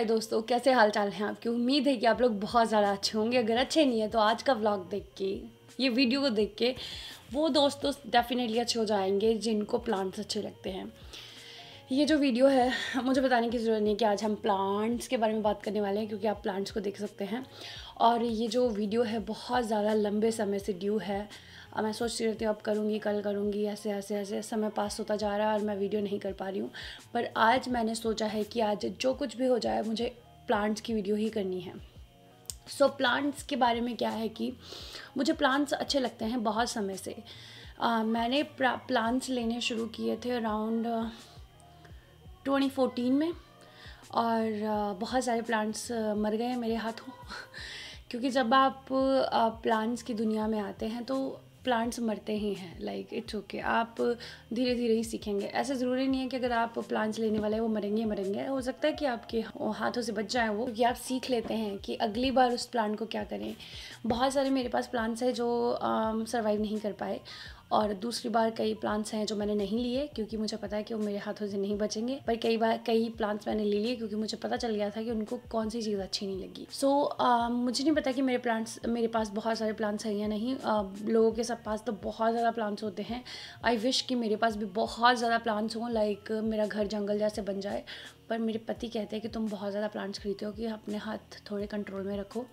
नमस्कार दोस्तों कैसे हाल चाल हैं आपकी उम्मीद है कि आप लोग बहुत ज़्यादा अच्छे होंगे अगर अच्छे नहीं है तो आज का व्लॉग देख के ये वीडियो को देख के वो दोस्तों डेफिनेटली अच्छे हो जाएंगे जिनको प्लांट्स अच्छे लगते हैं ये जो वीडियो है मुझे बताने की ज़रूरत नहीं कि आज हम प्लांट्स के बारे में बात करने वाले हैं क्योंकि आप प्लांट्स को देख सकते हैं और ये जो वीडियो है बहुत ज़्यादा लंबे समय से ड्यू है अब मैं सोचती रहती हूँ अब करूँगी कल करूँगी ऐसे ऐसे ऐसे समय पास होता जा रहा है और मैं वीडियो नहीं कर पा रही हूँ पर आज मैंने सोचा है कि आज जो कुछ भी हो जाए मुझे प्लांट्स की वीडियो ही करनी है सो so, प्लांट्स के बारे में क्या है कि मुझे प्लांट्स अच्छे लगते हैं बहुत समय से uh, मैंने प्लांट्स लेने शुरू किए थे अराउंड ट्वेंटी फोटीन में और बहुत सारे प्लांट्स मर गए मेरे हाथों क्योंकि जब आप प्लांट्स की दुनिया में आते हैं तो प्लांट्स मरते ही हैं लाइक इट्स ओके आप धीरे धीरे ही सीखेंगे ऐसा ज़रूरी नहीं है कि अगर आप प्लांट्स लेने वाले हैं वो मरेंगे मरेंगे हो सकता है कि आपके हाथों से बच जाएं वो क्योंकि आप सीख लेते हैं कि अगली बार उस प्लांट को क्या करें बहुत सारे मेरे पास प्लांट्स हैं जो सर्वाइव um, नहीं कर पाए और दूसरी बार कई प्लांट्स हैं जो मैंने नहीं लिए क्योंकि मुझे पता है कि वो मेरे हाथों से नहीं बचेंगे पर कई बार कई प्लांट्स मैंने ले लिए क्योंकि मुझे पता चल गया था कि उनको कौन सी चीज़ अच्छी नहीं लगी सो so, मुझे नहीं पता कि मेरे प्लांट्स मेरे पास बहुत सारे प्लांट्स हैं या नहीं आ, लोगों के सब पास तो बहुत ज़्यादा प्लांट्स होते हैं आई विश कि मेरे पास भी बहुत ज़्यादा प्लांट्स हों लाइक मेरा घर जंगल जैसे बन जाए पर मेरे पति कहते हैं कि तुम बहुत ज़्यादा प्लांट्स खरीदते हो कि अपने हाथ थोड़े कंट्रोल में रखो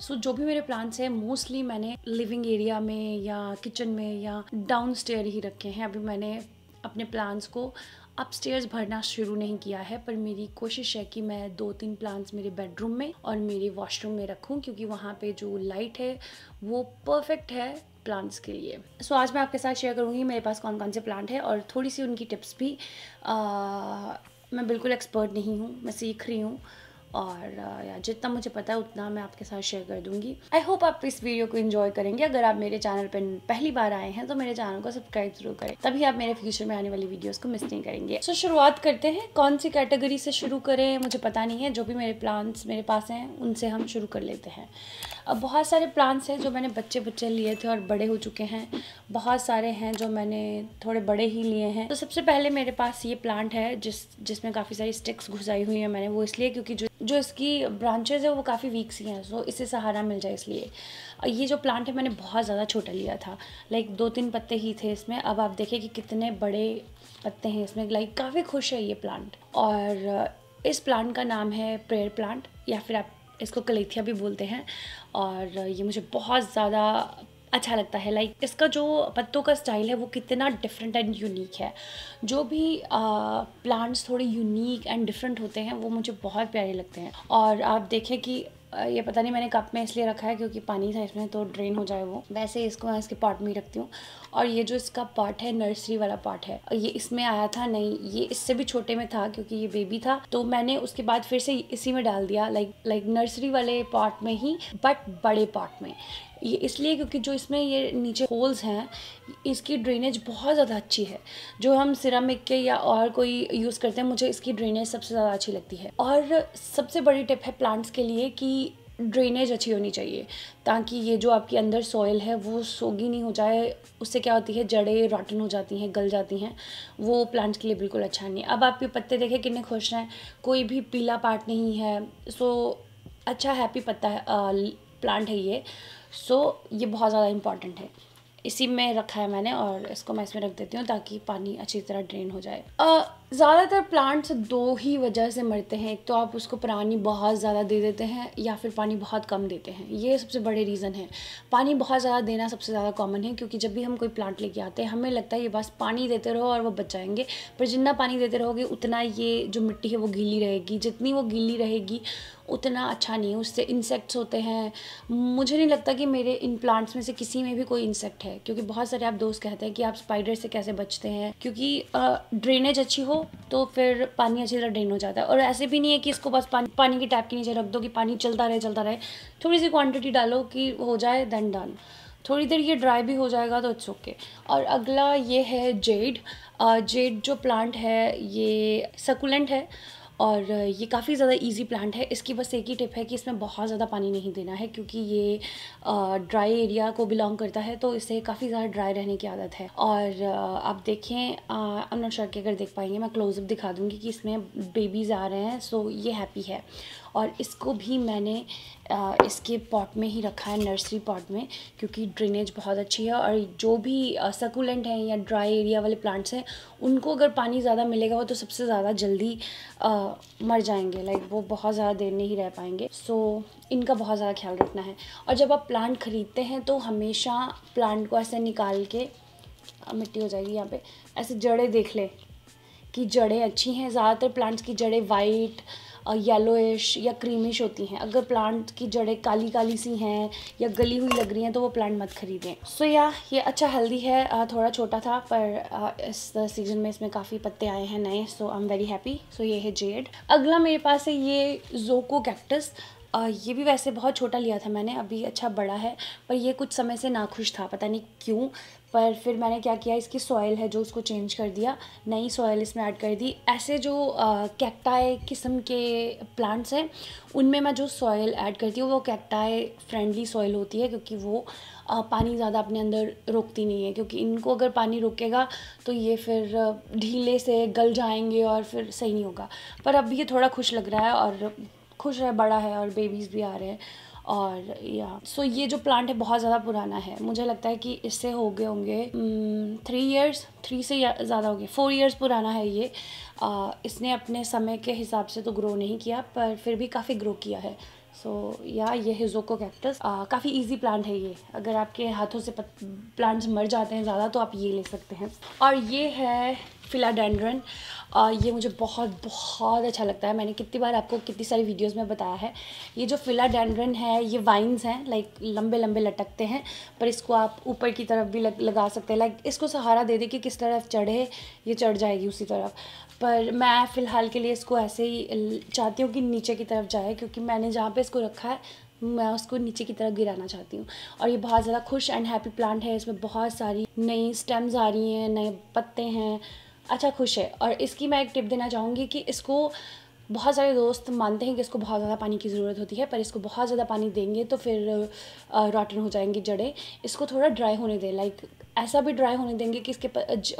सो so, जो भी मेरे प्लांट्स हैं मोस्टली मैंने लिविंग एरिया में या किचन में या डाउन ही रखे हैं अभी मैंने अपने प्लांट्स को स्टेयर्स भरना शुरू नहीं किया है पर मेरी कोशिश है कि मैं दो तीन प्लांट्स मेरे बेडरूम में और मेरे वॉशरूम में रखूं क्योंकि वहाँ पे जो लाइट है वो परफेक्ट है प्लांट्स के लिए सो so, आज मैं आपके साथ शेयर करूँगी मेरे पास कौन कौन से प्लांट है और थोड़ी सी उनकी टिप्स भी आ, मैं बिल्कुल एक्सपर्ट नहीं हूँ मैं सीख रही हूँ और या जितना मुझे पता है उतना मैं आपके साथ शेयर कर दूंगी आई होप आप इस वीडियो को इन्जॉय करेंगे अगर आप मेरे चैनल पर पहली बार आए हैं तो मेरे चैनल को सब्सक्राइब जरूर करें तभी आप मेरे फ्यूचर में आने वाली वीडियोज़ को मिस नहीं करेंगे सो so, शुरुआत करते हैं कौन सी कैटेगरी से शुरू करें मुझे पता नहीं है जो भी मेरे प्लान्स मेरे पास हैं उनसे हम शुरू कर लेते हैं अब बहुत सारे प्लान्स हैं जो मैंने बच्चे बच्चे लिए थे और बड़े हो चुके हैं बहुत सारे हैं जो मैंने थोड़े बड़े ही लिए हैं तो सबसे पहले मेरे पास ये प्लांट है जिस जिसमें काफ़ी सारी स्टिक्स घुसाई हुई है मैंने वो इसलिए क्योंकि जो जो इसकी ब्रांचेज है वो काफ़ी वीक सी हैं सो इससे सहारा मिल जाए इसलिए ये जो प्लांट है मैंने बहुत ज़्यादा छोटा लिया था लाइक दो तीन पत्ते ही थे इसमें अब आप देखें कि कितने बड़े पत्ते हैं इसमें लाइक काफ़ी खुश है ये प्लांट और uh, इस प्लांट का नाम है प्रेयर प्लांट या फिर आप इसको कलेथिया भी बोलते हैं और ये मुझे बहुत ज़्यादा अच्छा लगता है लाइक इसका जो पत्तों का स्टाइल है वो कितना डिफरेंट एंड यूनिक है जो भी प्लांट्स थोड़े यूनिक एंड डिफरेंट होते हैं वो मुझे बहुत प्यारे लगते हैं और आप देखें कि ये पता नहीं मैंने कप में इसलिए रखा है क्योंकि पानी था इसमें तो ड्रेन हो जाए वो वैसे इसको मैं इसके पॉट में ही रखती हूँ और ये जो इसका पार्ट है नर्सरी वाला पार्ट है ये इसमें आया था नहीं ये इससे भी छोटे में था क्योंकि ये बेबी था तो मैंने उसके बाद फिर से इसी में डाल दिया लाइक लाइक नर्सरी वाले पॉट में ही बट बड़े पॉट में ये इसलिए क्योंकि जो इसमें ये नीचे होल्स हैं इसकी ड्रेनेज बहुत ज़्यादा अच्छी है जो हम सिरामिक के या और कोई यूज़ करते हैं मुझे इसकी ड्रेनेज सबसे ज़्यादा अच्छी लगती है और सबसे बड़ी टिप है प्लांट्स के लिए कि ड्रेनेज अच्छी होनी चाहिए ताकि ये जो आपके अंदर सॉयल है वो सोगी नहीं हो जाए उससे क्या होती है जड़ें रॉटन हो जाती हैं गल जाती हैं वो प्लांट्स के लिए बिल्कुल अच्छा नहीं है अब आपके पत्ते देखें कितने खुश हैं कोई भी पीला पार्ट नहीं है सो अच्छा हैप्पी पत्ता है, आ, प्लांट है ये सो so, ये बहुत ज़्यादा इंपॉर्टेंट है इसी में रखा है मैंने और इसको मैं इसमें रख देती हूँ ताकि पानी अच्छी तरह ड्रेन हो जाए ज़्यादातर प्लांट्स दो ही वजह से मरते हैं एक तो आप उसको पानी बहुत ज़्यादा दे देते हैं या फिर पानी बहुत कम देते हैं ये सबसे बड़े रीज़न है पानी बहुत ज़्यादा देना सबसे ज़्यादा कॉमन है क्योंकि जब भी हम कोई प्लांट लेके आते हैं हमें लगता है ये बस पानी देते रहो और वो बच जाएंगे पर जितना पानी देते रहोगे उतना ये जो मिट्टी है वो गीली रहेगी जितनी वो गीली रहेगी उतना अच्छा नहीं उससे इंसेक्ट्स होते हैं मुझे नहीं लगता कि मेरे इन प्लांट्स में से किसी में भी कोई इंसेक्ट है क्योंकि बहुत सारे आप दोस्त कहते हैं कि आप स्पाइडर से कैसे बचते हैं क्योंकि ड्रेनेज अच्छी हो तो फिर पानी अच्छी तरह ड्रेन हो जाता है और ऐसे भी नहीं है कि इसको बस पानी पानी की टैप के नीचे रख दो कि पानी चलता रहे चलता रहे थोड़ी सी क्वान्टिटी डालो कि हो जाए देन डन थोड़ी देर ये ड्राई भी हो जाएगा तो इट्स ओके और अगला ये है जेड जेड जो प्लांट है ये सकुलेंट है और ये काफ़ी ज़्यादा इजी प्लांट है इसकी बस एक ही टिप है कि इसमें बहुत ज़्यादा पानी नहीं देना है क्योंकि ये ड्राई एरिया को बिलोंग करता है तो इसे काफ़ी ज़्यादा ड्राई रहने की आदत है और आप देखें अमन एम अगर देख पाएंगे मैं क्लोजअप दिखा दूँगी कि इसमें बेबीज़ आ रहे हैं सो ये हैप्पी है और इसको भी मैंने इसके पॉट में ही रखा है नर्सरी पॉट में क्योंकि ड्रेनेज बहुत अच्छी है और जो भी सकुलेंट हैं या ड्राई एरिया वाले प्लांट्स हैं उनको अगर पानी ज़्यादा मिलेगा वो तो सबसे ज़्यादा जल्दी आ, मर जाएंगे लाइक वो बहुत ज़्यादा देर नहीं रह पाएंगे सो so, इनका बहुत ज़्यादा ख्याल रखना है और जब आप प्लांट ख़रीदते हैं तो हमेशा प्लांट को ऐसे निकाल के मिट्टी हो जाएगी यहाँ पर ऐसे जड़ें देख लें कि जड़ें अच्छी हैं ज़्यादातर प्लांट्स की जड़ें वाइट येलोइश या क्रीमिश होती हैं अगर प्लांट की जड़ें काली काली सी हैं या गली हुई लग रही हैं तो वो प्लांट मत खरीदें सो so, या ये अच्छा हेल्दी है थोड़ा छोटा था पर इस सीजन में इसमें काफ़ी पत्ते आए हैं नए so I am very happy so ये है जेड अगला मेरे पास है ये जोको कैक्टस ये भी वैसे बहुत छोटा लिया था मैंने अभी अच्छा बड़ा है पर ये कुछ समय से नाखुश था पता नहीं क्यों पर फिर मैंने क्या किया इसकी सॉयल है जो उसको चेंज कर दिया नई सॉयल इसमें ऐड कर दी ऐसे जो कैक्टाई किस्म के प्लांट्स हैं उनमें मैं जो सॉयल ऐड करती हूँ वो कैक्टाई फ्रेंडली सॉयल होती है क्योंकि वो आ, पानी ज़्यादा अपने अंदर रोकती नहीं है क्योंकि इनको अगर पानी रोकेगा तो ये फिर ढीले से गल जाएंगे और फिर सही नहीं होगा पर अब ये थोड़ा खुश लग रहा है और खुश है बड़ा है और बेबीज़ भी आ रहे हैं और या सो so ये जो प्लांट है बहुत ज़्यादा पुराना है मुझे लगता है कि इससे हो गए होंगे थ्री इयर्स थ्री से ज़्यादा हो गए फोर इयर्स पुराना है ये आ, इसने अपने समय के हिसाब से तो ग्रो नहीं किया पर फिर भी काफ़ी ग्रो किया है सो so, या ये हिजोको कैक्टस काफ़ी इजी प्लांट है ये अगर आपके हाथों से प्लांट्स मर जाते हैं ज़्यादा तो आप ये ले सकते हैं और ये है फिलाडेंड्रन ये मुझे बहुत बहुत अच्छा लगता है मैंने कितनी बार आपको कितनी सारी वीडियोस में बताया है ये जो फिलाडेंड्रन है ये वाइन्स हैं लाइक लंबे लंबे लटकते हैं पर इसको आप ऊपर की तरफ भी लग, लगा सकते हैं लाइक इसको सहारा दे दे कि किस तरफ चढ़े ये चढ़ जाएगी उसी तरफ पर मैं फ़िलहाल के लिए इसको ऐसे ही चाहती हूँ कि नीचे की तरफ जाए क्योंकि मैंने जहाँ पर इसको रखा है मैं उसको नीचे की तरफ गिराना चाहती हूँ और ये बहुत ज़्यादा खुश एंड हैप्पी प्लांट है इसमें बहुत सारी नई स्टेम्स आ रही हैं नए पत्ते हैं अच्छा खुश है और इसकी मैं एक टिप देना चाहूँगी कि इसको बहुत सारे दोस्त मानते हैं कि इसको बहुत ज़्यादा पानी की ज़रूरत होती है पर इसको बहुत ज़्यादा पानी देंगे तो फिर रॉटन हो जाएंगी जड़ें इसको थोड़ा ड्राई होने दें लाइक ऐसा भी ड्राई होने देंगे कि इसके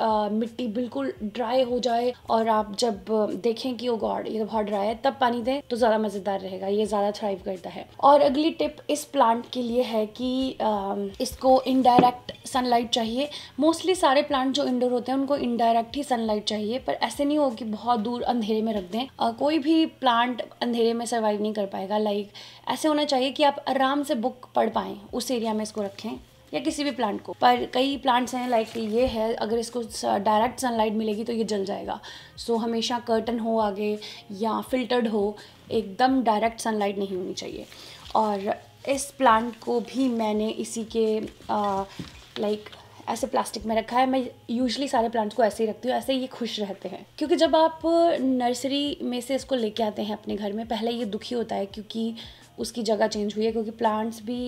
आ, मिट्टी बिल्कुल ड्राई हो जाए और आप जब देखें कि ओ oh गॉड ये तो बहुत ड्राई है तब पानी दें तो ज़्यादा मज़ेदार रहेगा ये ज़्यादा थ्राइव करता है और अगली टिप इस प्लांट के लिए है कि आ, इसको इनडायरेक्ट सनलाइट चाहिए मोस्टली सारे प्लांट जो इंडोर होते हैं उनको इनडायरेक्ट ही सनलाइट चाहिए पर ऐसे नहीं हो कि बहुत दूर अंधेरे में रख दें आ, कोई भी प्लांट अंधेरे में सर्वाइव नहीं कर पाएगा लाइक ऐसे होना चाहिए कि आप आराम से बुक पढ़ पाएँ उस एरिया में इसको रखें या किसी भी प्लांट को पर कई प्लांट्स हैं लाइक ये है अगर इसको डायरेक्ट सनलाइट मिलेगी तो ये जल जाएगा सो so, हमेशा कर्टन हो आगे या फिल्टर्ड हो एकदम डायरेक्ट सनलाइट नहीं होनी चाहिए और इस प्लांट को भी मैंने इसी के लाइक ऐसे प्लास्टिक में रखा है मैं यूजली सारे प्लांट्स को ऐसे ही रखती हूँ ऐसे ये खुश रहते हैं क्योंकि जब आप नर्सरी में से इसको लेके आते हैं अपने घर में पहले ये दुखी होता है क्योंकि उसकी जगह चेंज हुई है क्योंकि प्लांट्स भी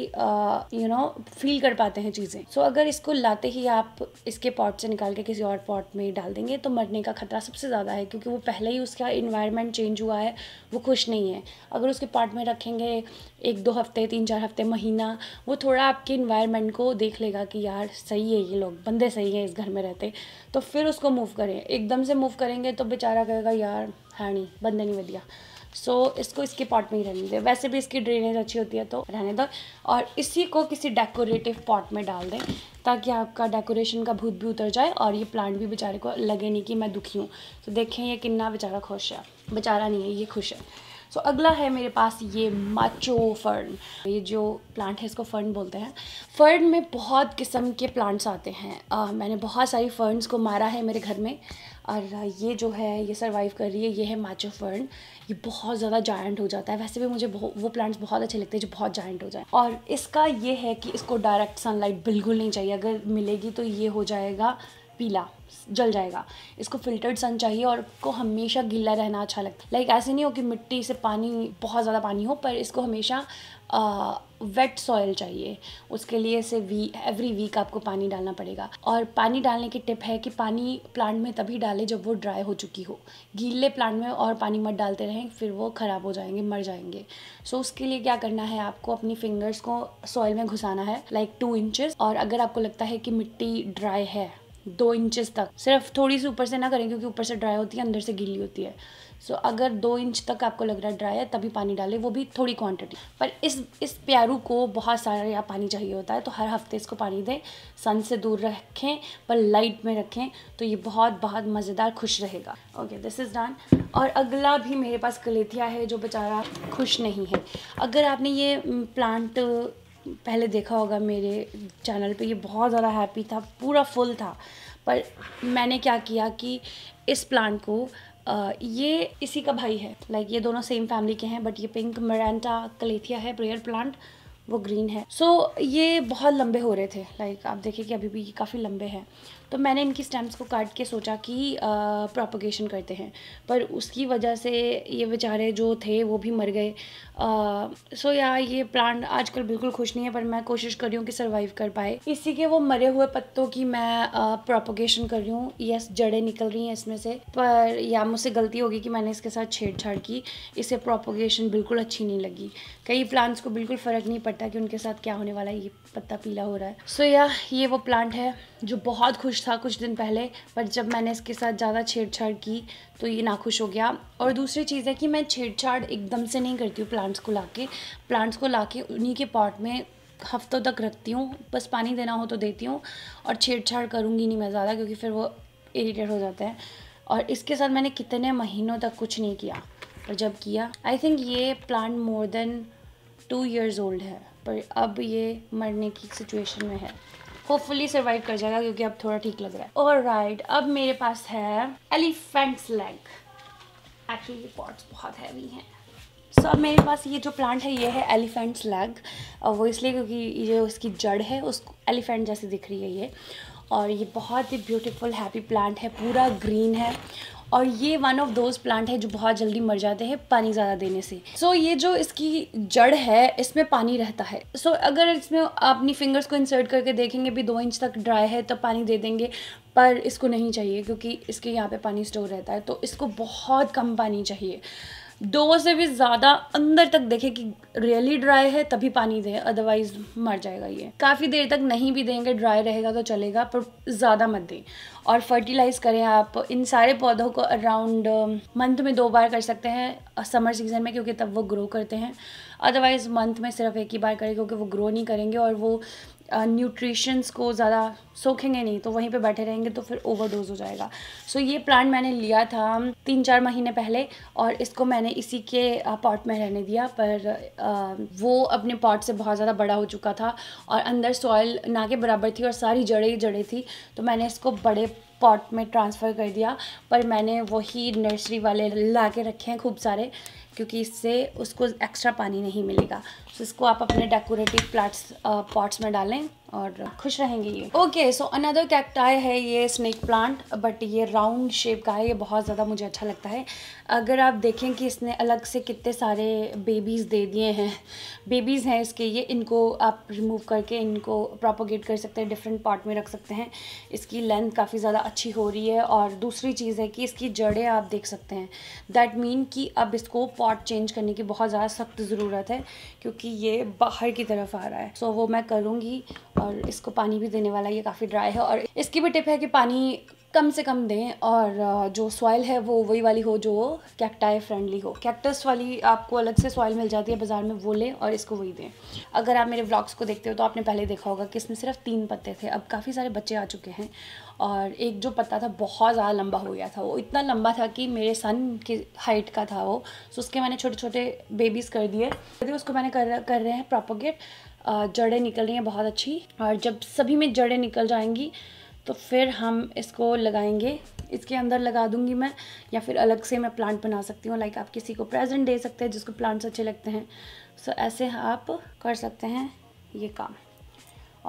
यू नो फील कर पाते हैं चीज़ें सो so, अगर इसको लाते ही आप इसके पॉट से निकाल के किसी और पॉट में डाल देंगे तो मरने का खतरा सबसे ज़्यादा है क्योंकि वो पहले ही उसका इन्वायरमेंट चेंज हुआ है वो खुश नहीं है अगर उसके पॉट में रखेंगे एक दो हफ्ते तीन चार हफ्ते महीना वो थोड़ा आपके इन्वायरमेंट को देख लेगा कि यार सही है ये लोग बंदे सही हैं इस घर में रहते तो फिर उसको मूव करें एकदम से मूव करेंगे तो बेचारा कहेगा यार हाँ नहीं बंदे नहीं वधिया सो so, इसको इसके पॉट में ही रहने दें वैसे भी इसकी ड्रेनेज अच्छी होती है तो रहने दो और इसी को किसी डेकोरेटिव पॉट में डाल दें ताकि आपका डेकोरेशन का भूत भी उतर जाए और ये प्लांट भी बेचारे को लगे नहीं कि मैं दुखी हूँ तो देखें ये कितना बेचारा खुश है बेचारा नहीं है ये खुश है सो so, अगला है मेरे पास ये माचो फर्न ये जो प्लांट है इसको फर्न बोलते हैं फर्न में बहुत किस्म के प्लांट्स आते हैं uh, मैंने बहुत सारी फर्नस को मारा है मेरे घर में और ये जो है ये सर्वाइव कर रही है ये है माचो फर्न ये बहुत ज़्यादा जायंट हो जाता है वैसे भी मुझे वो प्लांट्स बहुत अच्छे लगते हैं जो बहुत जायंट हो जाए और इसका ये है कि इसको डायरेक्ट सनलाइट बिल्कुल नहीं चाहिए अगर मिलेगी तो ये हो जाएगा पीला जल जाएगा इसको फिल्टर्ड सन चाहिए और इसको हमेशा गीला रहना अच्छा लगता है लाइक ऐसे नहीं हो कि मिट्टी से पानी बहुत ज़्यादा पानी हो पर इसको हमेशा वेट सॉयल चाहिए उसके लिए से वी एवरी वीक आपको पानी डालना पड़ेगा और पानी डालने की टिप है कि पानी प्लांट में तभी डालें जब वो ड्राई हो चुकी हो गीले प्लांट में और पानी मत डालते रहें फिर वो ख़राब हो जाएंगे मर जाएंगे सो so, उसके लिए क्या करना है आपको अपनी फिंगर्स को सॉयल में घुसाना है लाइक टू इंचज़ और अगर आपको लगता है कि मिट्टी ड्राई है दो इंचेस तक सिर्फ थोड़ी सी ऊपर से ना करें क्योंकि ऊपर से ड्राई होती है अंदर से गीली होती है सो so, अगर दो इंच तक आपको लग रहा है ड्राई है तभी पानी डालें वो भी थोड़ी क्वांटिटी पर इस इस प्यारू को बहुत सारा या पानी चाहिए होता है तो हर हफ्ते इसको पानी दें सन से दूर रखें पर लाइट में रखें तो ये बहुत बहुत मज़ेदार खुश रहेगा ओके दिस इज़ डन और अगला भी मेरे पास कलेथिया है जो बेचारा खुश नहीं है अगर आपने ये प्लांट पहले देखा होगा मेरे चैनल पे ये बहुत ज़्यादा हैप्पी था पूरा फुल था पर मैंने क्या किया कि इस प्लांट को आ, ये इसी का भाई है लाइक ये दोनों सेम फैमिली के हैं बट ये पिंक मरेंटा कलेथिया है प्रेयर प्लांट वो ग्रीन है सो so, ये बहुत लंबे हो रहे थे लाइक आप देखिए कि अभी भी ये काफ़ी लंबे हैं तो मैंने इनकी स्टैम्प्स को काट के सोचा कि प्रोपोगेशन करते हैं पर उसकी वजह से ये बेचारे जो थे वो भी मर गए सो या ये प्लांट आजकल बिल्कुल खुश नहीं है पर मैं कोशिश कर रही हूँ कि सर्वाइव कर पाए इसी के वो मरे हुए पत्तों की मैं प्रोपोगेशन कर रही हूँ यस जड़ें निकल रही हैं इसमें से पर या मुझसे गलती होगी कि मैंने इसके साथ छेड़छाड़ की इसे प्रोपोगेशन बिल्कुल अच्छी नहीं लगी कई प्लांट्स को बिल्कुल फ़र्क नहीं पड़ता कि उनके साथ क्या होने वाला है ये पत्ता पीला हो रहा है सो so, या ये वो प्लांट है जो बहुत खुश था कुछ दिन पहले पर जब मैंने इसके साथ ज़्यादा छेड़छाड़ की तो ये नाखुश हो गया और दूसरी चीज़ है कि मैं छेड़छाड़ एकदम से नहीं करती हूँ प्लांट्स को लाके प्लांट्स को लाके उन्हीं के पॉट में हफ्तों तक रखती हूँ बस पानी देना हो तो देती हूँ और छेड़छाड़ करूँगी नहीं मैं ज़्यादा क्योंकि फिर वो इरीटेट हो जाता है और इसके साथ मैंने कितने महीनों तक कुछ नहीं किया पर जब किया आई थिंक ये plant more than two years old है पर अब ये मरने की सिचुएशन में है होपफुली सर्वाइव कर जाएगा क्योंकि अब थोड़ा ठीक लग रहा है और राइट अब मेरे पास है एलिफेंट्स लेग एक्चुअली पॉट्स बहुत हैवी हैं सो so, अब मेरे पास ये जो प्लांट है ये है एलिफेंट्स लेग वो इसलिए क्योंकि ये उसकी जड़ है उस एलिफेंट जैसे दिख रही है ये और ये बहुत ही ब्यूटीफुल हैप्पी प्लांट है पूरा ग्रीन है और ये वन ऑफ दोज प्लांट है जो बहुत जल्दी मर जाते हैं पानी ज़्यादा देने से सो so, ये जो इसकी जड़ है इसमें पानी रहता है सो so, अगर इसमें आप अपनी फिंगर्स को इंसर्ट करके देखेंगे भी दो इंच तक ड्राई है तब तो पानी दे देंगे पर इसको नहीं चाहिए क्योंकि इसके यहाँ पे पानी स्टोर रहता है तो इसको बहुत कम पानी चाहिए दो से भी ज़्यादा अंदर तक देखें कि रियली ड्राई है तभी पानी दें अदरवाइज मर जाएगा ये काफ़ी देर तक नहीं भी देंगे ड्राई रहेगा तो चलेगा पर ज़्यादा मत दें और फर्टिलाइज करें आप इन सारे पौधों को अराउंड मंथ uh, में दो बार कर सकते हैं समर uh, सीजन में क्योंकि तब वो ग्रो करते हैं अदरवाइज़ मंथ में सिर्फ एक ही बार करें क्योंकि वो ग्रो नहीं करेंगे और वो न्यूट्रिशंस को ज़्यादा सोखेंगे नहीं तो वहीं पे बैठे रहेंगे तो फिर ओवरडोज हो जाएगा सो so, ये प्लांट मैंने लिया था तीन चार महीने पहले और इसको मैंने इसी के पॉट में रहने दिया पर आ, वो अपने पॉट से बहुत ज़्यादा बड़ा हो चुका था और अंदर सॉयल ना के बराबर थी और सारी जड़ें ही जड़ें थी तो मैंने इसको बड़े पॉट में ट्रांसफ़र कर दिया पर मैंने वही नर्सरी वाले ला के रखे हैं खूब सारे क्योंकि इससे उसको एक्स्ट्रा पानी नहीं मिलेगा तो इसको आप अपने डेकोरेटिव प्लाट्स पॉट्स में डालें और खुश रहेंगे ये ओके सो अनदर कैक्टाई है ये स्नेक प्लांट बट ये राउंड शेप का है ये बहुत ज़्यादा मुझे अच्छा लगता है अगर आप देखें कि इसने अलग से कितने सारे बेबीज़ दे दिए हैं बेबीज़ हैं इसके ये इनको आप रिमूव करके इनको प्रोपोगेट कर सकते हैं डिफरेंट पार्ट में रख सकते हैं इसकी लेंथ काफ़ी ज़्यादा अच्छी हो रही है और दूसरी चीज़ है कि इसकी जड़ें आप देख सकते हैं दैट मीन कि अब इसको पॉट चेंज करने की बहुत ज़्यादा सख्त ज़रूरत है क्योंकि ये बाहर की तरफ आ रहा है सो so, वो मैं करूँगी और इसको पानी भी देने वाला ये काफ़ी ड्राई है और इसकी भी टिप है कि पानी कम से कम दें और जो सॉइल है वो वही वाली हो जो कैक्टाई फ्रेंडली हो कैक्टस वाली आपको अलग से सॉइल मिल जाती है बाज़ार में वो लें और इसको वही दें अगर आप मेरे ब्लॉग्स को देखते हो तो आपने पहले देखा होगा कि इसमें सिर्फ तीन पत्ते थे अब काफ़ी सारे बच्चे आ चुके हैं और एक जो पत्ता था बहुत ज़्यादा लंबा हो गया था वो इतना लंबा था कि मेरे सन की हाइट का था वो सो उसके मैंने छोटे छोटे बेबीज़ कर दिए उसको मैंने कर कर रहे हैं प्रोपोगेट जड़ें निकल रही हैं बहुत अच्छी और जब सभी में जड़ें निकल जाएंगी तो फिर हम इसको लगाएंगे इसके अंदर लगा दूंगी मैं या फिर अलग से मैं प्लांट बना सकती हूँ लाइक आप किसी को प्रेजेंट दे सकते हैं जिसको प्लांट्स अच्छे लगते हैं सो so, ऐसे आप कर सकते हैं ये काम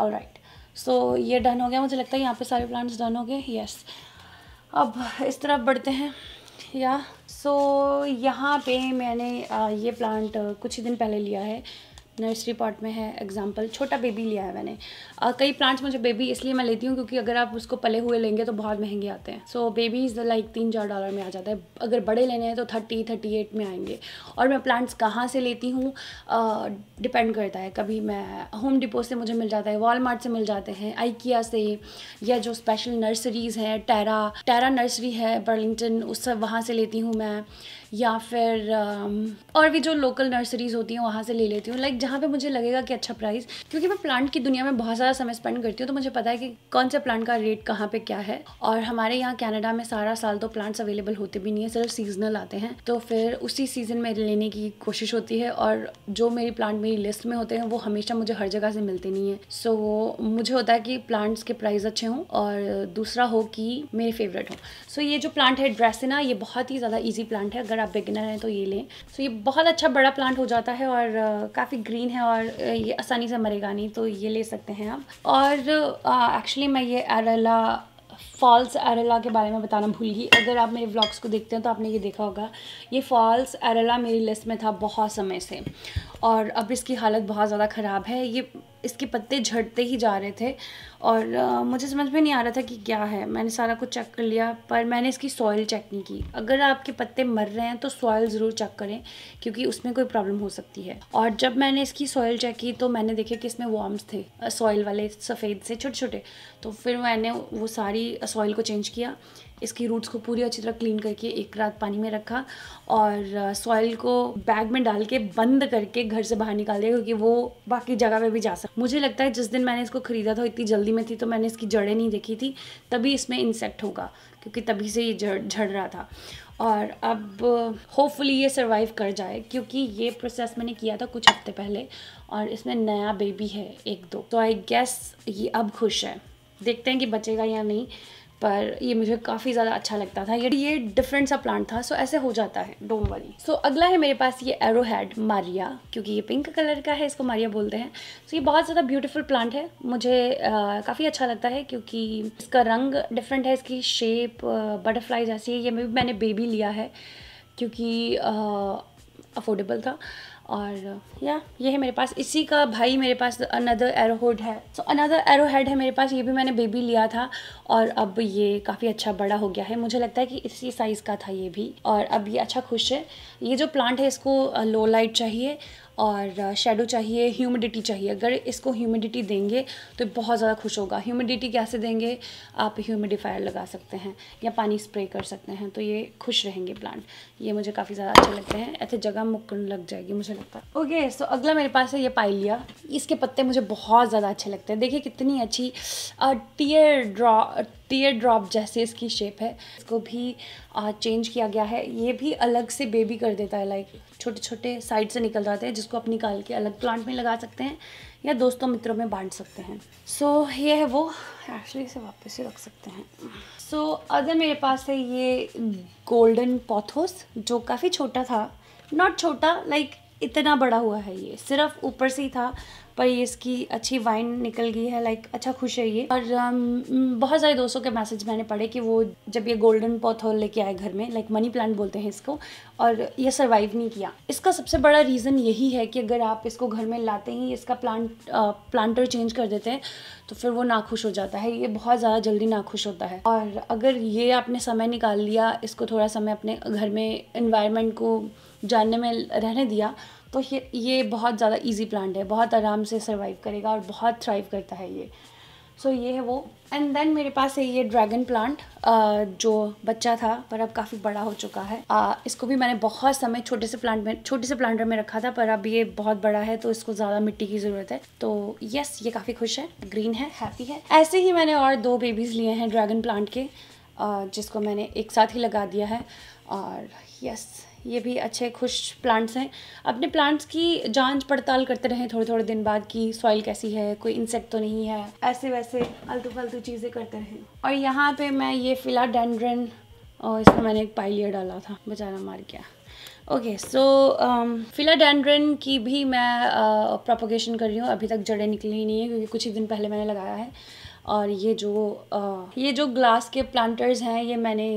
ऑल राइट सो ये डन हो गया मुझे लगता है यहाँ पे सारे प्लांट्स डन हो गए यस अब इस तरफ बढ़ते हैं या सो so, यहाँ पे मैंने ये प्लांट कुछ ही दिन पहले लिया है नर्सरी पॉट में है एग्जाम्पल छोटा बेबी लिया है मैंने uh, कई प्लांट्स मुझे बेबी इसलिए मैं लेती हूँ क्योंकि अगर आप उसको पले हुए लेंगे तो बहुत महंगे आते हैं सो बेबी इज़ लाइक तीन चार डॉलर में आ जाता है अगर बड़े लेने हैं तो थर्टी थर्टी एट में आएंगे और मैं प्लांट्स कहाँ से लेती हूँ डिपेंड uh, करता है कभी मैं होम डिपो से मुझे मिल जाता है वॉलमार्ट से मिल जाते हैं आइकिया से या जो स्पेशल नर्सरीज़ हैं टैरा टेरा नर्सरी है बर्लिंगटन उस सब वहाँ से लेती हूँ मैं या फिर um, और भी जो लोकल नर्सरीज़ होती हैं वहाँ से ले लेती हूँ लाइक जहाँ पे मुझे लगेगा कि अच्छा प्राइस क्योंकि मैं प्लांट की दुनिया में बहुत ज़्यादा समय स्पेंड करती हूँ तो मुझे पता है कि कौन से प्लांट का रेट कहाँ पे क्या है और हमारे यहाँ कैनेडा में सारा साल तो प्लांट्स अवेलेबल होते भी नहीं है सिर्फ सीजनल आते हैं तो फिर उसी सीज़न में लेने की कोशिश होती है और जो मेरी प्लांट मेरी लिस्ट में होते हैं वो हमेशा मुझे हर जगह से मिलते नहीं है सो so, मुझे होता है कि प्लांट्स के प्राइस अच्छे हों और दूसरा हो कि मेरे फेवरेट हों सो so, ये जो प्लांट है ड्रेसिना ये बहुत ही ज़्यादा ईजी प्लांट है अगर आप बिगिनर हैं तो ये लें सो so, ये बहुत अच्छा बड़ा प्लांट हो जाता है और uh, काफ़ी ग्रीन है और uh, ये आसानी से मरेगा नहीं तो ये ले सकते हैं आप और एक्चुअली uh, मैं ये एरेला फॉल्स एरेला के बारे में बताना भूल गई अगर आप मेरे व्लॉग्स को देखते हैं तो आपने ये देखा होगा ये फॉल्स एरेला मेरी लिस्ट में था बहुत समय से और अब इसकी हालत बहुत ज़्यादा ख़राब है ये इसके पत्ते झड़ते ही जा रहे थे और आ, मुझे समझ में नहीं आ रहा था कि क्या है मैंने सारा कुछ चेक कर लिया पर मैंने इसकी सॉइल चेक नहीं की अगर आपके पत्ते मर रहे हैं तो सॉइल ज़रूर चेक करें क्योंकि उसमें कोई प्रॉब्लम हो सकती है और जब मैंने इसकी सॉइल चेक की तो मैंने देखा कि इसमें वॉर्म्स थे सॉइल वाले सफ़ेद से छोटे छोटे तो फिर मैंने वो सारी सॉइल को चेंज किया इसकी रूट्स को पूरी अच्छी तरह क्लीन करके एक रात पानी में रखा और सॉइल uh, को बैग में डाल के बंद करके घर से बाहर निकाल दिया क्योंकि वो बाकी जगह पे भी जा सकता मुझे लगता है जिस दिन मैंने इसको ख़रीदा था इतनी जल्दी में थी तो मैंने इसकी जड़ें नहीं देखी थी तभी इसमें इंसेक्ट होगा क्योंकि तभी से ये झड़ झड़ रहा था और अब होपफुली uh, ये सर्वाइव कर जाए क्योंकि ये प्रोसेस मैंने किया था कुछ हफ्ते पहले और इसमें नया बेबी है एक दो तो आई गेस ये अब खुश है देखते हैं कि बचेगा या नहीं पर ये मुझे काफ़ी ज़्यादा अच्छा लगता था ये ये डिफरेंट सा प्लांट था सो ऐसे हो जाता है डोम वाली सो अगला है मेरे पास ये एरो हैड मारिया क्योंकि ये पिंक कलर का है इसको मारिया बोलते हैं सो ये बहुत ज़्यादा ब्यूटीफुल प्लांट है मुझे काफ़ी अच्छा लगता है क्योंकि इसका रंग डिफरेंट है इसकी शेप बटरफ्लाई जैसी है ये मैंने बेबी लिया है क्योंकि अफोर्डेबल था और या ये है मेरे पास इसी का भाई मेरे पास अनदर एरो हेड है सो अनदर एरो हेड है मेरे पास ये भी मैंने बेबी लिया था और अब ये काफ़ी अच्छा बड़ा हो गया है मुझे लगता है कि इसी साइज़ का था ये भी और अब ये अच्छा खुश है ये जो प्लांट है इसको लो लाइट चाहिए और शेडो चाहिए ह्यूमिडिटी चाहिए अगर इसको ह्यूमिडिटी देंगे तो बहुत ज़्यादा खुश होगा ह्यूमिडिटी कैसे देंगे आप ह्यूमिडिफायर लगा सकते हैं या पानी स्प्रे कर सकते हैं तो ये खुश रहेंगे प्लांट ये मुझे काफ़ी ज़्यादा अच्छे लगते हैं ऐसे जगह मुक्न लग जाएगी मुझे लगता है ओके सो अगला मेरे पास है ये पाइलिया इसके पत्ते मुझे बहुत ज़्यादा अच्छे लगते हैं देखिए कितनी अच्छी टीयर ड्रॉ टीयर ड्रॉप जैसे इसकी शेप है इसको भी चेंज किया गया है ये भी अलग से बेबी कर देता है लाइक छोटे छोटे साइड से निकल जाते हैं जिसको आप निकाल के अलग प्लांट में लगा सकते हैं या दोस्तों मित्रों में बांट सकते हैं सो so, ये है वो एक्चुअली इसे वापस ही रख सकते हैं सो so, अदर मेरे पास है ये गोल्डन पॉथोस जो काफ़ी छोटा था नॉट छोटा लाइक इतना बड़ा हुआ है ये सिर्फ ऊपर से ही था पर ये इसकी अच्छी वाइन निकल गई है लाइक अच्छा खुश है ये और um, बहुत सारे दोस्तों के मैसेज मैंने पढ़े कि वो जब ये गोल्डन पॉथोल लेके आए घर में लाइक मनी प्लांट बोलते हैं इसको और ये सर्वाइव नहीं किया इसका सबसे बड़ा रीज़न यही है कि अगर आप इसको घर में लाते ही इसका प्लांट प्लांटर चेंज कर देते हैं तो फिर वो नाखुश हो जाता है ये बहुत ज़्यादा जल्दी नाखुश होता है और अगर ये आपने समय निकाल लिया इसको थोड़ा समय अपने घर में इन्वायरमेंट को जानने में रहने दिया तो ये ये बहुत ज़्यादा ईजी प्लांट है बहुत आराम से सर्वाइव करेगा और बहुत थ्राइव करता है ये सो so, ये है वो एंड देन मेरे पास है ये ड्रैगन प्लांट जो बच्चा था पर अब काफ़ी बड़ा हो चुका है आ, इसको भी मैंने बहुत समय छोटे से प्लांट में छोटे से प्लांटर में रखा था पर अब ये बहुत बड़ा है तो इसको ज़्यादा मिट्टी की ज़रूरत है तो यस ये काफ़ी खुश है ग्रीन है हैप्पी है ऐसे ही मैंने और दो बेबीज़ लिए हैं ड्रैगन प्लांट के आ, जिसको मैंने एक साथ ही लगा दिया है और यस ये भी अच्छे खुश प्लांट्स हैं अपने प्लांट्स की जांच पड़ताल करते रहें थोड़े थोड़े दिन बाद कि सॉइल कैसी है कोई इंसेक्ट तो नहीं है ऐसे वैसे अलतू फालतू चीज़ें करते रहें और यहाँ पे मैं ये फिला डेंड्रन और इसमें मैंने एक पाइलियर डाला था बेचारा मार गया ओके सो फिलाडेंड्रन की भी मैं प्रोपोगेशन uh, कर रही हूँ अभी तक जड़ें निकली ही नहीं है क्योंकि कुछ ही दिन पहले मैंने लगाया है और ये जो uh, ये जो ग्लास के प्लांटर्स हैं ये मैंने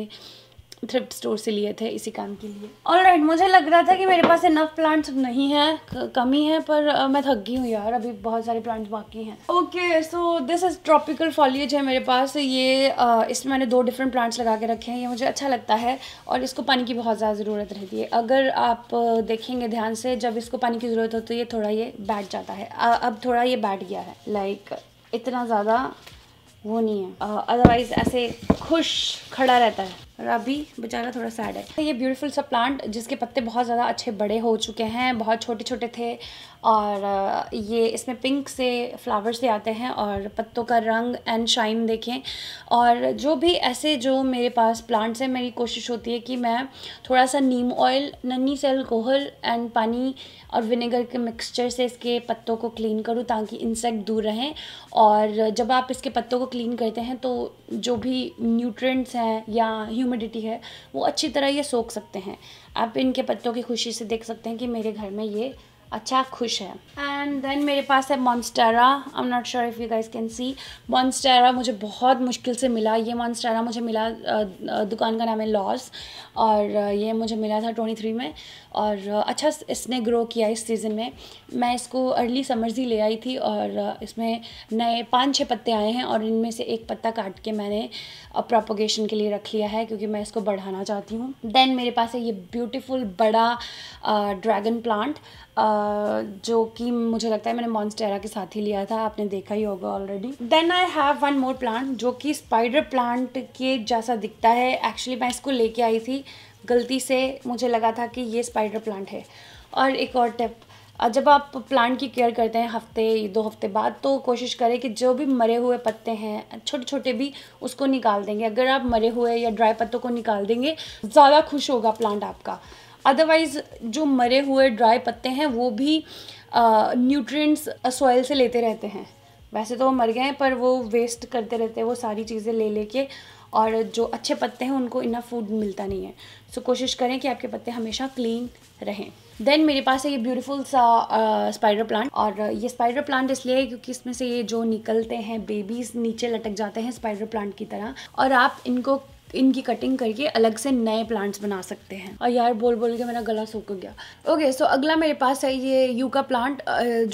थ्रिफ्ट स्टोर से लिए थे इसी काम के लिए और राइट मुझे लग रहा था कि मेरे पास इनफ प्लांट्स नहीं है कमी है पर मैं थक गई हूँ यार अभी बहुत सारे प्लांट्स बाकी हैं okay so this is tropical foliage है मेरे पास ये इसमें मैंने दो डिफरेंट प्लांट्स लगा के रखे हैं ये मुझे अच्छा लगता है और इसको पानी की बहुत ज़्यादा ज़रूरत रहती है अगर आप देखेंगे ध्यान से जब इसको पानी की ज़रूरत हो तो ये थोड़ा ये बैठ जाता है अब थोड़ा ये बैठ गया है लाइक like, इतना ज़्यादा वो नहीं है अदरवाइज़ ऐसे खुश खड़ा रहता है अभी बेचारा थोड़ा सैड है ये ब्यूटीफुल सा प्लांट जिसके पत्ते बहुत ज़्यादा अच्छे बड़े हो चुके हैं बहुत छोटे छोटे थे और ये इसमें पिंक से फ्लावर से आते हैं और पत्तों का रंग एंड शाइन देखें और जो भी ऐसे जो मेरे पास प्लांट्स हैं मेरी कोशिश होती है कि मैं थोड़ा सा नीम ऑयल नन्नी से अल्कोहल एंड पानी और विनेगर के मिक्सचर से इसके पत्तों को क्लीन करूँ ताकि इंसेक्ट दूर रहें और जब आप इसके पत्तों को क्लीन करते हैं तो जो भी न्यूट्रेंट्स हैं या ह्यूमिडिटी है वो अच्छी तरह ये सोख सकते हैं आप इनके पत्तों की खुशी से देख सकते हैं कि मेरे घर में ये अच्छा खुश है एंड देन मेरे पास है monstera I am not sure if you guys can see monstera मुझे बहुत मुश्किल से मिला ये मॉन्स्टेरा मुझे मिला दुकान का नाम है लॉस और ये मुझे मिला था ट्वेंटी थ्री में और अच्छा इसने ग्रो किया इस सीज़न में मैं इसको अर्ली समर्स ही ले आई थी और इसमें नए पाँच छः पत्ते आए हैं और इनमें से एक पत्ता काट के मैंने प्रोपोगेशन के लिए रख लिया है क्योंकि मैं इसको बढ़ाना चाहती हूँ देन मेरे पास है ये ब्यूटिफुल बड़ा ड्रैगन प्लांट आ, जो कि मुझे लगता है मैंने मॉन्स्टेरा के साथ ही लिया था आपने देखा ही होगा already then I have one more plant जो कि स्पाइडर प्लांट के जैसा दिखता है एक्चुअली मैं इसको लेके आई थी गलती से मुझे लगा था कि ये स्पाइडर प्लांट है और एक और टिप जब आप प्लांट की केयर करते हैं हफ्ते दो हफ्ते बाद तो कोशिश करें कि जो भी मरे हुए पत्ते हैं छोटे छोटे भी उसको निकाल देंगे अगर आप मरे हुए या ड्राई पत्तों को निकाल देंगे ज़्यादा खुश होगा प्लांट आपका अदरवाइज़ जो मरे हुए ड्राई पत्ते हैं वो भी न्यूट्रिएंट्स सॉइल से लेते रहते हैं वैसे तो वो मर गए हैं पर वो वेस्ट करते रहते हैं वो सारी चीज़ें ले लेके और जो अच्छे पत्ते हैं उनको इन्ना फूड मिलता नहीं है सो so, कोशिश करें कि आपके पत्ते हमेशा क्लीन रहें देन मेरे पास है ये ब्यूटीफुल सा स्पाइडर प्लांट और ये स्पाइडर प्लांट इसलिए है क्योंकि इसमें से ये जो निकलते हैं बेबीज़ नीचे लटक जाते हैं स्पाइडर प्लांट की तरह और आप इनको इनकी कटिंग करके अलग से नए प्लांट्स बना सकते हैं और यार बोल बोल के मेरा गला सूख गया ओके सो अगला मेरे पास है ये यू का प्लांट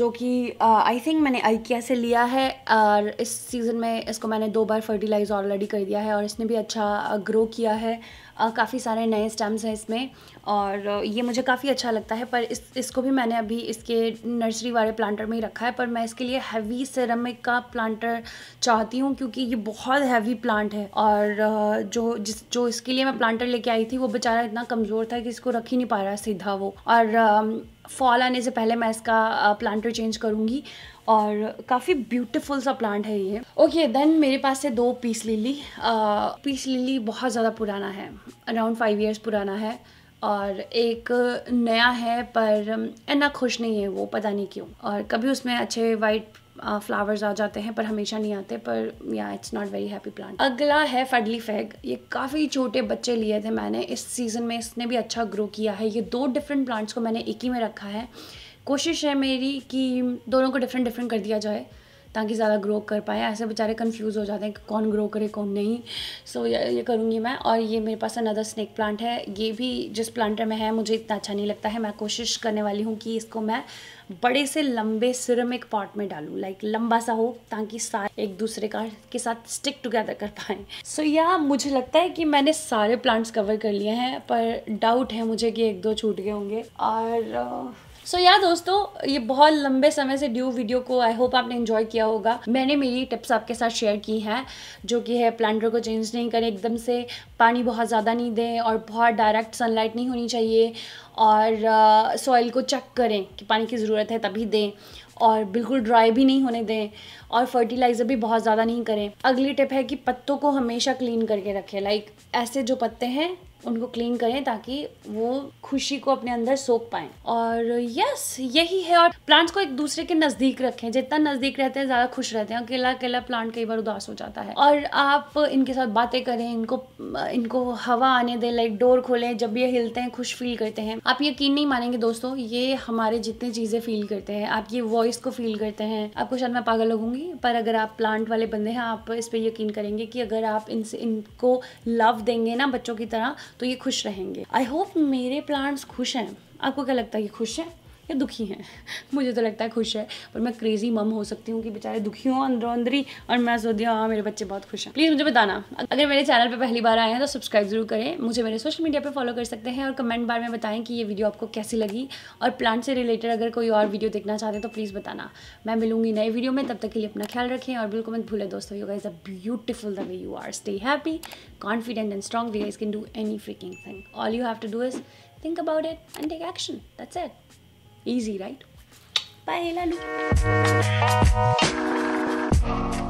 जो कि आई थिंक मैंने आइकिया से लिया है और इस सीज़न में इसको मैंने दो बार फर्टिलाइज ऑलरेडी कर दिया है और इसने भी अच्छा ग्रो किया है काफ़ी सारे नए स्टेम्स हैं इसमें और ये मुझे काफ़ी अच्छा लगता है पर इस इसको भी मैंने अभी इसके नर्सरी वाले प्लांटर में ही रखा है पर मैं इसके लिए हैवी सेरामिक का प्लांटर चाहती हूँ क्योंकि ये बहुत हैवी प्लांट है और जो जिस जो इसके लिए मैं प्लांटर लेके आई थी वो बेचारा इतना कमज़ोर था कि इसको रख ही नहीं पा रहा सीधा वो और फॉल um, आने से पहले मैं इसका प्लांटर चेंज करूँगी और काफ़ी ब्यूटीफुल सा प्लांट है ये ओके okay, देन मेरे पास से दो पीस लिली पीस लिली बहुत ज़्यादा पुराना है अराउंड फाइव ईयर्स पुराना है और एक नया है पर um, इतना खुश नहीं है वो पता नहीं क्यों और कभी उसमें अच्छे वाइट फ्लावर्स uh, आ जाते हैं पर हमेशा नहीं आते पर या it's not very happy plant अगला है फडली फैग ये काफ़ी छोटे बच्चे लिए थे मैंने इस सीज़न में इसने भी अच्छा ग्रो किया है ये दो डिफरेंट प्लांट्स को मैंने एक ही में रखा है कोशिश है मेरी कि दोनों को डिफरेंट डिफरेंट कर दिया जाए ताकि ज़्यादा ग्रो कर पाए ऐसे बेचारे कंफ्यूज हो जाते हैं कि कौन ग्रो करे कौन नहीं सो so, ये करूँगी मैं और ये मेरे पास अनदर स्नैक प्लांट है ये भी जिस प्लांटर में है मुझे इतना अच्छा नहीं लगता है मैं कोशिश करने वाली हूँ कि इसको मैं बड़े से लंबे सिरमिक पॉट में डालूँ लाइक लंबा सा हो ताकि सारे एक दूसरे का के साथ स्टिक टुगेदर कर पाएँ सो so, या मुझे लगता है कि मैंने सारे प्लांट्स कवर कर लिए हैं पर डाउट है मुझे कि एक दो छूट गए होंगे और uh, सो so, या yeah, दोस्तों ये बहुत लंबे समय से ड्यू वीडियो को आई होप आपने इन्जॉय किया होगा मैंने मेरी टिप्स आपके साथ शेयर की हैं जो कि है प्लांटर को चेंज नहीं करें एकदम से पानी बहुत ज़्यादा नहीं दें और बहुत डायरेक्ट सनलाइट नहीं होनी चाहिए और सॉइल uh, को चेक करें कि पानी की ज़रूरत है तभी दें और बिल्कुल ड्राई भी नहीं होने दें और फर्टिलाइज़र भी बहुत ज़्यादा नहीं करें अगली टिप है कि पत्तों को हमेशा क्लीन करके रखें लाइक ऐसे जो पत्ते हैं उनको क्लीन करें ताकि वो खुशी को अपने अंदर सोख पाएँ और यस यही है और प्लांट्स को एक दूसरे के नज़दीक रखें जितना नज़दीक रहते हैं ज़्यादा खुश रहते हैं अकेला अकेला प्लांट कई बार उदास हो जाता है और आप इनके साथ बातें करें इनको इनको हवा आने दें लाइक डोर खोलें जब ये हिलते हैं खुश फील करते हैं आप यकीन नहीं मानेंगे दोस्तों ये हमारे जितनी चीज़ें फील करते हैं आप ये वॉइस को फील करते हैं आपको शायद मैं पागल लगूंगी पर अगर आप प्लांट वाले बंदे हैं आप इस पर यकीन करेंगे कि अगर आप इनसे इनको लव देंगे ना बच्चों की तरह तो ये खुश रहेंगे आई होप मेरे प्लांट्स खुश हैं आपको क्या लगता है ये खुश हैं या दुखी हैं मुझे तो लगता है खुश है पर मैं क्रेजी मम हो सकती हूँ कि बेचारे दुखी हों अंदरों अंदरी और मैं सोच दिया हाँ मेरे बच्चे बहुत खुश हैं प्लीज़ मुझे बताना अगर मेरे चैनल पर पहली बार आए हैं तो सब्सक्राइब जरूर करें मुझे मेरे सोशल मीडिया पर फॉलो कर सकते हैं और कमेंट बार में बताएं कि ये वीडियो आपको कैसी लगी और प्लांट से रिलेटेड अगर कोई और वीडियो देखना चाहते हैं तो प्लीज़ बताना मैं मिलूंगी नए वीडियो में तब तक के लिए अपना ख्याल रखें और बिल्कुल मत भूलें दोस्तों you guys a beautiful the way you are stay happy confident and strong you guys can thing any freaking thing. All you have to do is think about it and take Easy, right? Bye, Lalu.